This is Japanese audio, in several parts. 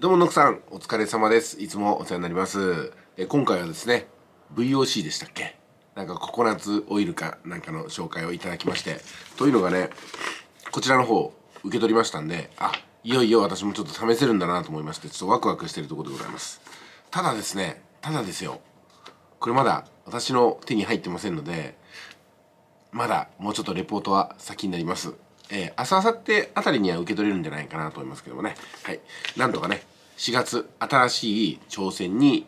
どうも、ノクさん、お疲れ様です。いつもお世話になります。え今回はですね、VOC でしたっけなんかココナッツオイルかなんかの紹介をいただきまして、というのがね、こちらの方、受け取りましたんで、あ、いよいよ私もちょっと試せるんだなと思いまして、ちょっとワクワクしてるところでございます。ただですね、ただですよ、これまだ私の手に入ってませんので、まだもうちょっとレポートは先になります。えー、明日明後日あたりには受け取れるんじゃないかなと思いますけどもね、はい、なんとかね4月新しい挑戦に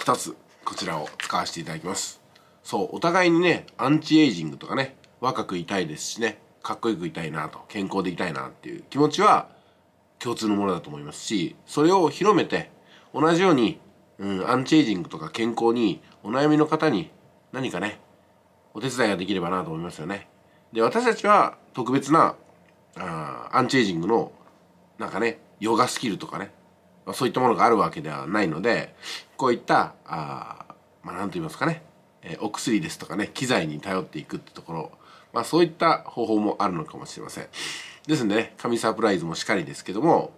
2つこちらを使わせていただきますそうお互いにねアンチエイジングとかね若くいたいですしねかっこよくいたいなと健康でいたいなっていう気持ちは共通のものだと思いますしそれを広めて同じように、うん、アンチエイジングとか健康にお悩みの方に何かねお手伝いができればなと思いますよねで私たちは特別なあアンチエイジングのなんかねヨガスキルとかねそういったものがあるわけではないのでこういったあまあ何と言いますかね、えー、お薬ですとかね機材に頼っていくってところまあそういった方法もあるのかもしれませんですんでね神サプライズもしかりですけども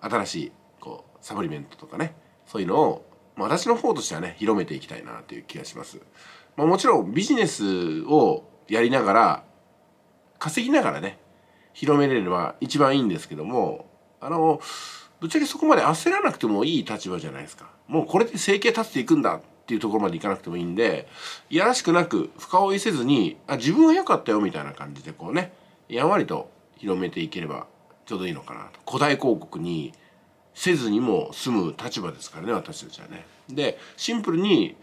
新しいこうサプリメントとかねそういうのを、ま私の方としてはね広めていきたいなという気がします、まあ、もちろんビジネスをやりながら稼ぎながらね広めれれば一番いいんですけどもあのぶっちゃけそこまで焦らなくてもいい立場じゃないですかもうこれで生計立てていくんだっていうところまでいかなくてもいいんでいやらしくなく深追いせずにあ自分は良かったよみたいな感じでこうねやんわりと広めていければちょうどいいのかなと古代広告にせずにも済む立場ですからね私たちはね。でシンプルに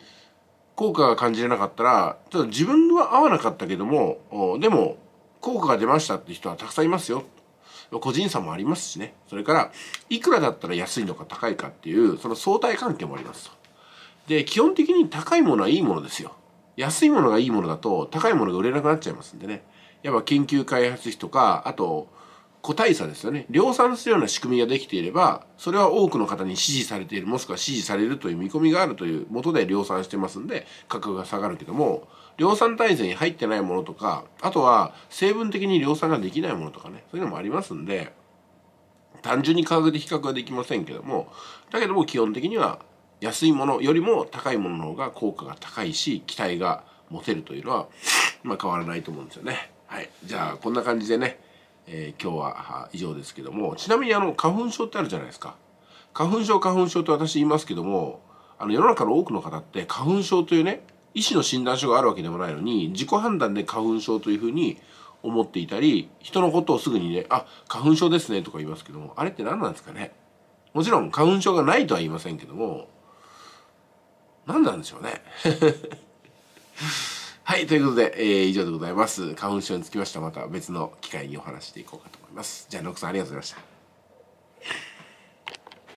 効果が感じれなかったらちょっと自分は合わなかったけどもでも効果が出ましたって人はたくさんいますよ。個人差もありますしね。それから、いくらだったら安いのか高いかっていう、その相対関係もありますと。で、基本的に高いものはいいものですよ。安いものがいいものだと、高いものが売れなくなっちゃいますんでね。やっぱ研究開発費とか、あと、個体差ですよね量産するような仕組みができていればそれは多くの方に支持されているもしくは支持されるという見込みがあるという元で量産してますんで価格が下がるけども量産体制に入ってないものとかあとは成分的に量産ができないものとかねそういうのもありますんで単純に価格で比較はできませんけどもだけども基本的には安いものよりも高いものの方が効果が高いし期待が持てるというのはまあ変わらないと思うんですよね。はい、じゃあこんな感じでねえー、今日は以上ですけどもちなみにあの花粉症ってあるじゃないですか花粉症花粉症と私言いますけどもあの世の中の多くの方って花粉症というね医師の診断書があるわけでもないのに自己判断で花粉症というふうに思っていたり人のことをすぐにね「あ花粉症ですね」とか言いますけどもあれって何なんですかねもちろん花粉症がないとは言いませんけども何なんでしょうねはい、ということで、えー、以上でございます。花粉症につきましてはまた別の機会にお話していこうかと思います。じゃあ、ノックさんありがとうございました。